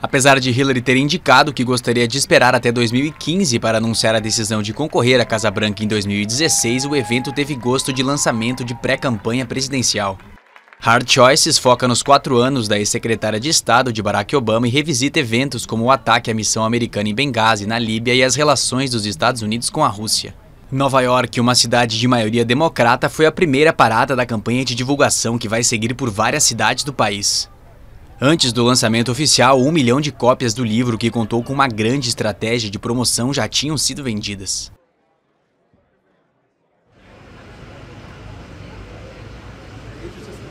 Apesar de Hillary ter indicado que gostaria de esperar até 2015 para anunciar a decisão de concorrer à Casa Branca em 2016, o evento teve gosto de lançamento de pré-campanha presidencial. Hard Choices foca nos quatro anos da ex-secretária de Estado de Barack Obama e revisita eventos como o ataque à missão americana em Benghazi, na Líbia, e as relações dos Estados Unidos com a Rússia. Nova York, uma cidade de maioria democrata, foi a primeira parada da campanha de divulgação que vai seguir por várias cidades do país. Antes do lançamento oficial, um milhão de cópias do livro, que contou com uma grande estratégia de promoção, já tinham sido vendidas. It's just